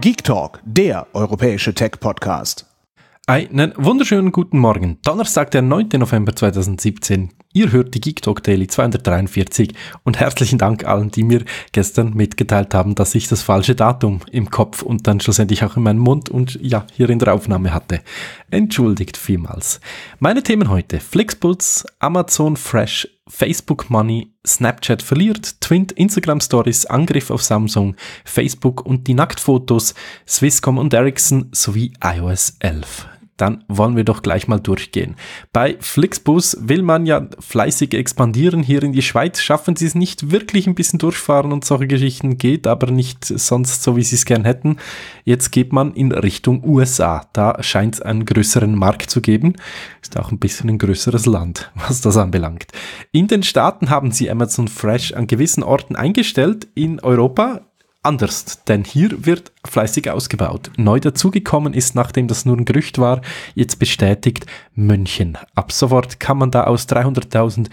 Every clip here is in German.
Geek Talk, der europäische Tech-Podcast. Einen wunderschönen guten Morgen. Donnerstag, der 9. November 2017. Ihr hört die Geek Talk Daily 243 und herzlichen Dank allen, die mir gestern mitgeteilt haben, dass ich das falsche Datum im Kopf und dann schlussendlich auch in meinem Mund und ja, hier in der Aufnahme hatte. Entschuldigt vielmals. Meine Themen heute: Flixbus, Amazon Fresh, Facebook Money, Snapchat verliert, Twint, Instagram Stories, Angriff auf Samsung, Facebook und die Nacktfotos, Swisscom und Ericsson sowie iOS 11 dann wollen wir doch gleich mal durchgehen. Bei Flixbus will man ja fleißig expandieren. Hier in die Schweiz schaffen sie es nicht wirklich ein bisschen durchfahren und solche Geschichten geht, aber nicht sonst so, wie sie es gern hätten. Jetzt geht man in Richtung USA. Da scheint es einen größeren Markt zu geben. Ist auch ein bisschen ein größeres Land, was das anbelangt. In den Staaten haben sie Amazon Fresh an gewissen Orten eingestellt. In Europa anders, denn hier wird fleißig ausgebaut. Neu dazugekommen ist, nachdem das nur ein Gerücht war, jetzt bestätigt München. Ab sofort kann man da aus 300.000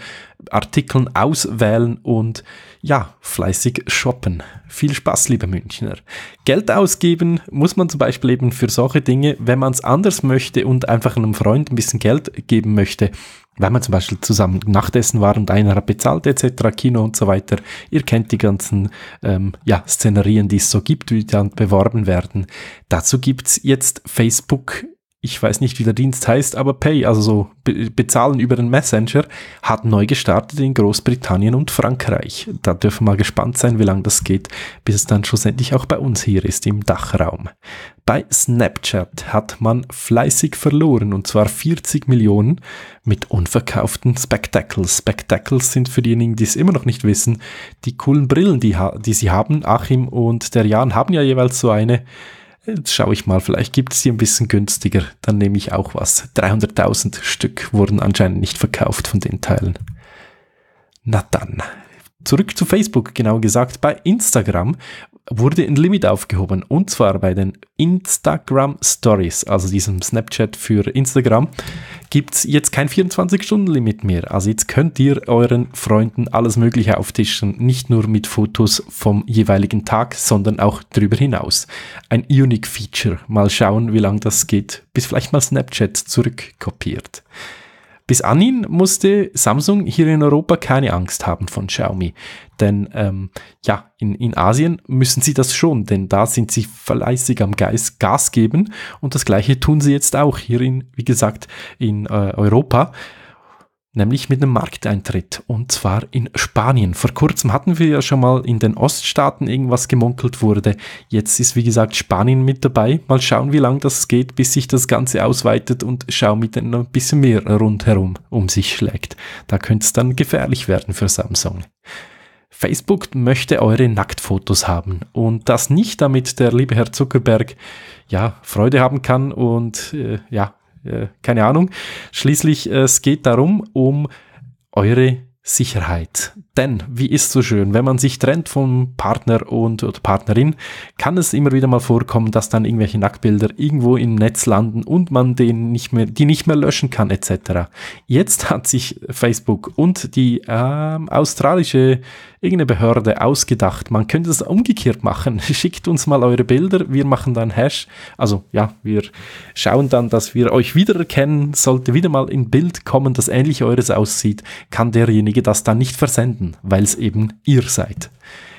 Artikeln auswählen und ja, fleißig shoppen. Viel Spaß, liebe Münchner. Geld ausgeben muss man zum Beispiel eben für solche Dinge, wenn man es anders möchte und einfach einem Freund ein bisschen Geld geben möchte, wenn man zum Beispiel zusammen Nachtessen war und einer hat bezahlt etc., Kino und so weiter. Ihr kennt die ganzen ähm, ja, Szenerien, die es so gibt, wie dann beworben werden. Dazu gibt's jetzt Facebook ich weiß nicht, wie der Dienst heißt, aber Pay, also so Be bezahlen über den Messenger, hat neu gestartet in Großbritannien und Frankreich. Da dürfen wir mal gespannt sein, wie lange das geht, bis es dann schlussendlich auch bei uns hier ist im Dachraum. Bei Snapchat hat man fleißig verloren und zwar 40 Millionen mit unverkauften Spectacles. Spectacles sind für diejenigen, die es immer noch nicht wissen, die coolen Brillen, die, die sie haben. Achim und der Jan haben ja jeweils so eine Jetzt schaue ich mal, vielleicht gibt es die ein bisschen günstiger. Dann nehme ich auch was. 300.000 Stück wurden anscheinend nicht verkauft von den Teilen. Na dann. Zurück zu Facebook, genau gesagt, bei Instagram wurde ein Limit aufgehoben und zwar bei den Instagram Stories, also diesem Snapchat für Instagram, gibt es jetzt kein 24-Stunden-Limit mehr. Also jetzt könnt ihr euren Freunden alles Mögliche auftischen, nicht nur mit Fotos vom jeweiligen Tag, sondern auch darüber hinaus. Ein Unique Feature. Mal schauen, wie lange das geht, bis vielleicht mal Snapchat zurückkopiert. Bis anhin musste Samsung hier in Europa keine Angst haben von Xiaomi. Denn ähm, ja, in, in Asien müssen sie das schon, denn da sind sie fleißig am Geist Gas geben und das gleiche tun sie jetzt auch hier in, wie gesagt, in äh, Europa nämlich mit einem Markteintritt und zwar in Spanien. Vor kurzem hatten wir ja schon mal in den Oststaaten irgendwas gemunkelt wurde. Jetzt ist wie gesagt Spanien mit dabei. Mal schauen, wie lange das geht, bis sich das Ganze ausweitet und schau mit ein bisschen mehr rundherum um sich schlägt. Da könnte es dann gefährlich werden für Samsung. Facebook möchte eure Nacktfotos haben und das nicht, damit der liebe Herr Zuckerberg ja Freude haben kann und äh, ja äh, keine Ahnung. Schließlich, äh, es geht darum, um eure Sicherheit. Denn, wie ist so schön, wenn man sich trennt vom Partner und oder Partnerin, kann es immer wieder mal vorkommen, dass dann irgendwelche Nacktbilder irgendwo im Netz landen und man den nicht mehr, die nicht mehr löschen kann, etc. Jetzt hat sich Facebook und die ähm, australische irgendeine Behörde ausgedacht, man könnte es umgekehrt machen. Schickt uns mal eure Bilder, wir machen dann Hash. Also ja, wir schauen dann, dass wir euch wiedererkennen. Sollte wieder mal ein Bild kommen, das ähnlich eures aussieht, kann derjenige Kollege das dann nicht versenden, weil es eben ihr seid.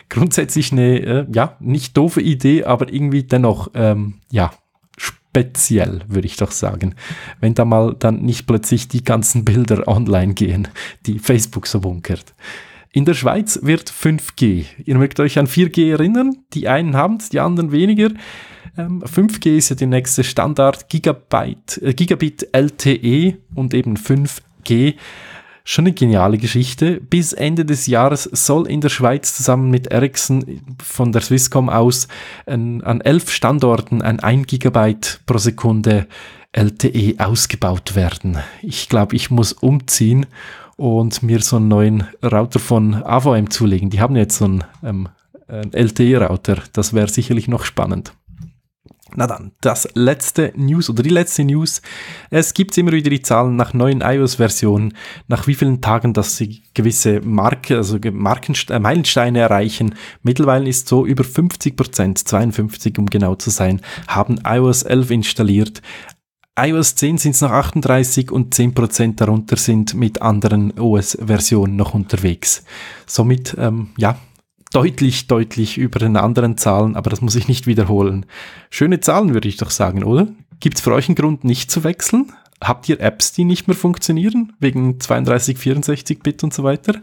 Grundsätzlich eine, äh, ja, nicht doofe Idee, aber irgendwie dennoch, ähm, ja, speziell, würde ich doch sagen. Wenn da mal dann nicht plötzlich die ganzen Bilder online gehen, die Facebook so bunkert. In der Schweiz wird 5G. Ihr mögt euch an 4G erinnern. Die einen haben es, die anderen weniger. Ähm, 5G ist ja die nächste Standard. Gigabyte, äh, Gigabit LTE und eben 5G. Schon eine geniale Geschichte. Bis Ende des Jahres soll in der Schweiz zusammen mit Ericsson von der Swisscom aus an, an elf Standorten ein 1 Gigabyte pro Sekunde LTE ausgebaut werden. Ich glaube, ich muss umziehen und mir so einen neuen Router von AVM zulegen. Die haben jetzt so einen, ähm, einen LTE-Router. Das wäre sicherlich noch spannend. Na dann, das letzte News oder die letzte News. Es gibt immer wieder die Zahlen nach neuen iOS-Versionen, nach wie vielen Tagen, dass sie gewisse Marke, also Marken, äh, Meilensteine erreichen. Mittlerweile ist so über 50 Prozent, 52 um genau zu sein, haben iOS 11 installiert iOS 10 sind es noch 38 und 10% Prozent darunter sind mit anderen OS-Versionen noch unterwegs. Somit, ähm, ja, deutlich, deutlich über den anderen Zahlen, aber das muss ich nicht wiederholen. Schöne Zahlen würde ich doch sagen, oder? Gibt es für euch einen Grund, nicht zu wechseln? Habt ihr Apps, die nicht mehr funktionieren, wegen 32, 64-Bit und so weiter?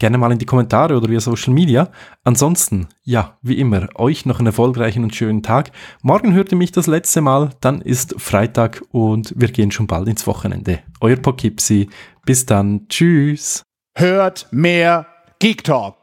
Gerne mal in die Kommentare oder via Social Media. Ansonsten, ja, wie immer, euch noch einen erfolgreichen und schönen Tag. Morgen hört ihr mich das letzte Mal, dann ist Freitag und wir gehen schon bald ins Wochenende. Euer Pokipsi. Bis dann. Tschüss. Hört mehr Geek Talk.